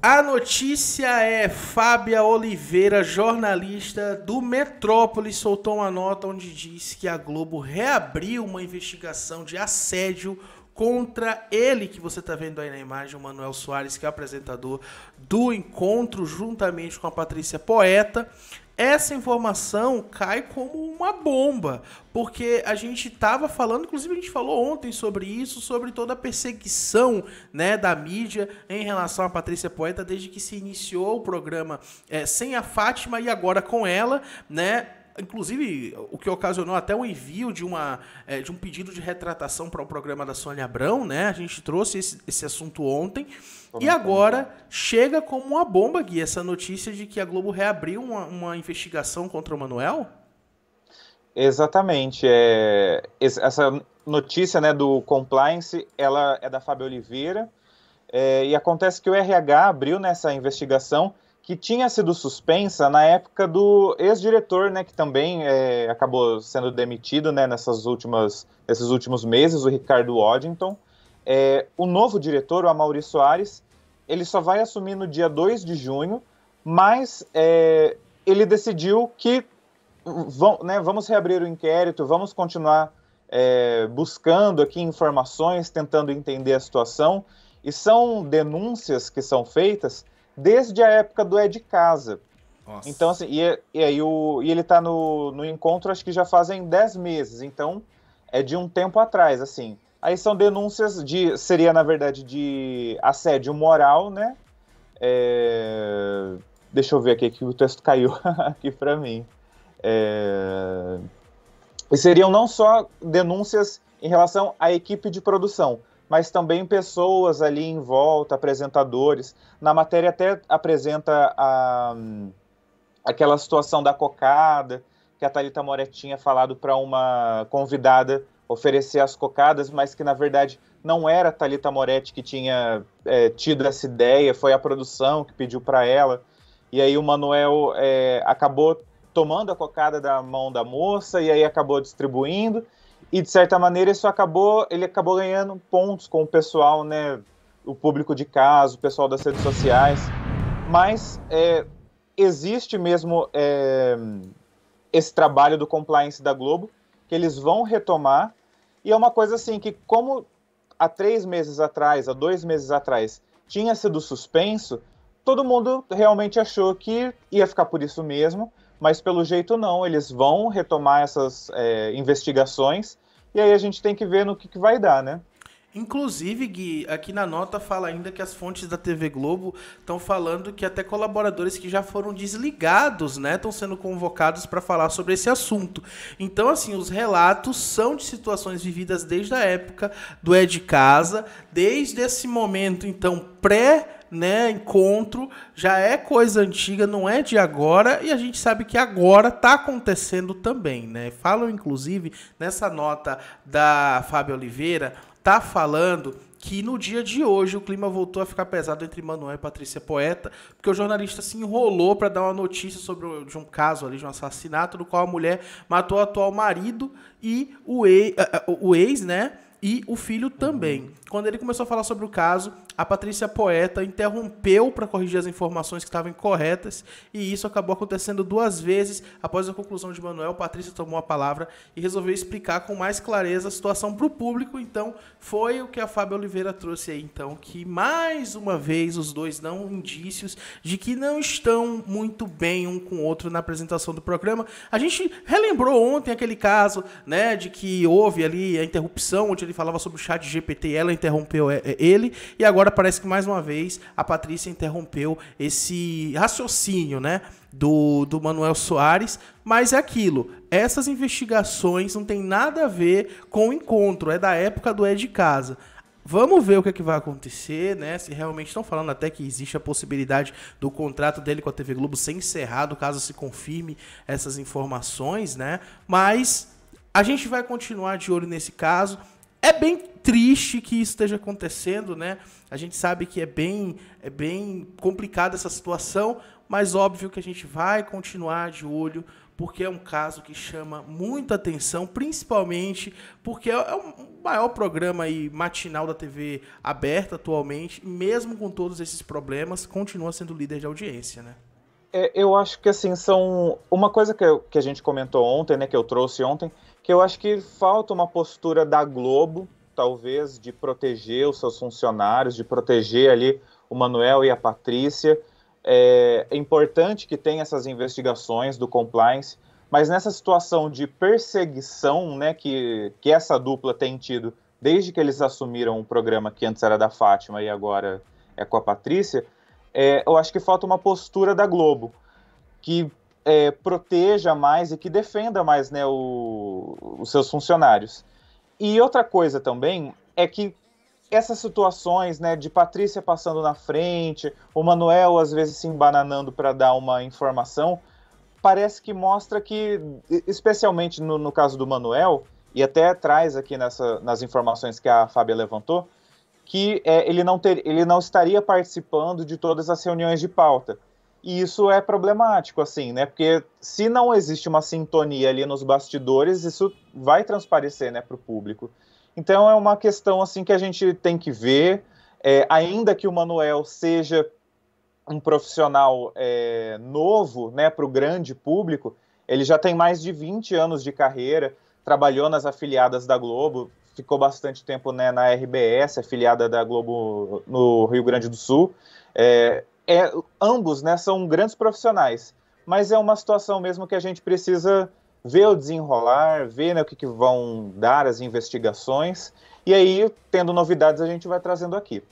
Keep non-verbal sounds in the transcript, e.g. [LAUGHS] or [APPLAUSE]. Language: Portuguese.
A notícia é Fábia Oliveira, jornalista do Metrópole, soltou uma nota onde diz que a Globo reabriu uma investigação de assédio contra ele que você está vendo aí na imagem, o Manuel Soares, que é apresentador do encontro juntamente com a Patrícia Poeta essa informação cai como uma bomba, porque a gente estava falando, inclusive a gente falou ontem sobre isso, sobre toda a perseguição né, da mídia em relação a Patrícia Poeta desde que se iniciou o programa é, sem a Fátima e agora com ela, né? inclusive o que ocasionou até o envio de, uma, é, de um pedido de retratação para o programa da Sônia Abrão, né? A gente trouxe esse, esse assunto ontem. Como e agora como? chega como uma bomba, Gui, essa notícia de que a Globo reabriu uma, uma investigação contra o Manuel? Exatamente. É, essa notícia né, do compliance ela é da Fábio Oliveira. É, e acontece que o RH abriu nessa investigação que tinha sido suspensa na época do ex-diretor, né, que também é, acabou sendo demitido, né, nessas últimas, nesses últimos meses, o Ricardo Waddington. É, o novo diretor, o Amaury Soares, ele só vai assumir no dia 2 de junho, mas é, ele decidiu que vão, né, vamos reabrir o inquérito, vamos continuar é, buscando aqui informações, tentando entender a situação, e são denúncias que são feitas desde a época do É de Casa. Nossa. Então, assim, e, é, e aí o, e ele tá no, no encontro, acho que já fazem 10 meses, então é de um tempo atrás, assim. Aí são denúncias de. Seria, na verdade, de assédio moral, né? É, deixa eu ver aqui que o texto [LAUGHS] caiu aqui para mim. É, e seriam não só denúncias em relação à equipe de produção, mas também pessoas ali em volta, apresentadores. Na matéria até apresenta a, aquela situação da cocada, que a Thalita Moretti tinha falado para uma convidada oferecer as cocadas, mas que na verdade não era a Thalita Moretti que tinha é, tido essa ideia, foi a produção que pediu para ela. E aí o Manuel é, acabou tomando a cocada da mão da moça e aí acabou distribuindo. E de certa maneira isso acabou, ele acabou ganhando pontos com o pessoal, né? O público de casa, o pessoal das redes sociais. Mas é, existe mesmo é, esse trabalho do compliance da Globo, que eles vão retomar. E é uma coisa assim que, como há três meses atrás, há dois meses atrás, tinha sido suspenso, todo mundo realmente achou que ia ficar por isso mesmo mas pelo jeito não, eles vão retomar essas é, investigações e aí a gente tem que ver no que, que vai dar, né? Inclusive, Gui, aqui na nota fala ainda que as fontes da TV Globo estão falando que até colaboradores que já foram desligados, né, estão sendo convocados para falar sobre esse assunto. Então, assim, os relatos são de situações vividas desde a época do É de Casa, desde esse momento, então, pré- né, encontro, já é coisa antiga, não é de agora, e a gente sabe que agora está acontecendo também, né? Falam inclusive nessa nota da Fábio Oliveira tá falando que no dia de hoje o clima voltou a ficar pesado entre Manuel e Patrícia Poeta, porque o jornalista se enrolou para dar uma notícia sobre de um caso ali de um assassinato no qual a mulher matou o atual marido e o ex, eh, eh, o ex né? E o filho também. Uhum. Quando ele começou a falar sobre o caso, a Patrícia Poeta interrompeu para corrigir as informações que estavam incorretas e isso acabou acontecendo duas vezes. Após a conclusão de Manuel, Patrícia tomou a palavra e resolveu explicar com mais clareza a situação para o público. Então, foi o que a Fábio Oliveira trouxe aí, então, que mais uma vez os dois dão indícios de que não estão muito bem um com o outro na apresentação do programa. A gente relembrou ontem aquele caso, né, de que houve ali a interrupção, onde ele falava sobre o chat GPT, ela interrompeu é, é, ele, e agora agora parece que mais uma vez a Patrícia interrompeu esse raciocínio, né? Do, do Manuel Soares, mas é aquilo. Essas investigações não tem nada a ver com o encontro, é da época do É de Casa. Vamos ver o que, é que vai acontecer, né? Se realmente estão falando até que existe a possibilidade do contrato dele com a TV Globo ser encerrado, caso se confirme essas informações, né? Mas a gente vai continuar de olho nesse caso é bem triste que isso esteja acontecendo, né? A gente sabe que é bem, é bem complicada essa situação, mas óbvio que a gente vai continuar de olho, porque é um caso que chama muita atenção, principalmente porque é, é o maior programa aí, matinal da TV aberta atualmente, e mesmo com todos esses problemas, continua sendo líder de audiência, né? É, eu acho que assim são uma coisa que, eu, que a gente comentou ontem, né, que eu trouxe ontem, que eu acho que falta uma postura da Globo, talvez, de proteger os seus funcionários, de proteger ali o Manuel e a Patrícia. É, é importante que tenha essas investigações do compliance, mas nessa situação de perseguição, né, que, que essa dupla tem tido desde que eles assumiram o programa que antes era da Fátima e agora é com a Patrícia, é, eu acho que falta uma postura da Globo que é, proteja mais e que defenda mais né, o, os seus funcionários. E outra coisa também é que essas situações né, de Patrícia passando na frente, o Manuel às vezes se embananando para dar uma informação, parece que mostra que, especialmente no, no caso do Manuel, e até traz aqui nessa, nas informações que a Fábia levantou, que é, ele, não ter, ele não estaria participando de todas as reuniões de pauta. E isso é problemático, assim, né? Porque se não existe uma sintonia ali nos bastidores, isso vai transparecer, né, para o público. Então é uma questão, assim, que a gente tem que ver. É, ainda que o Manuel seja um profissional é, novo, né, para o grande público, ele já tem mais de 20 anos de carreira, trabalhou nas afiliadas da Globo, ficou bastante tempo né, na RBS, afiliada da Globo no Rio Grande do Sul. É, é, ambos né, são grandes profissionais, mas é uma situação mesmo que a gente precisa ver o desenrolar, ver né, o que, que vão dar as investigações, e aí, tendo novidades, a gente vai trazendo aqui.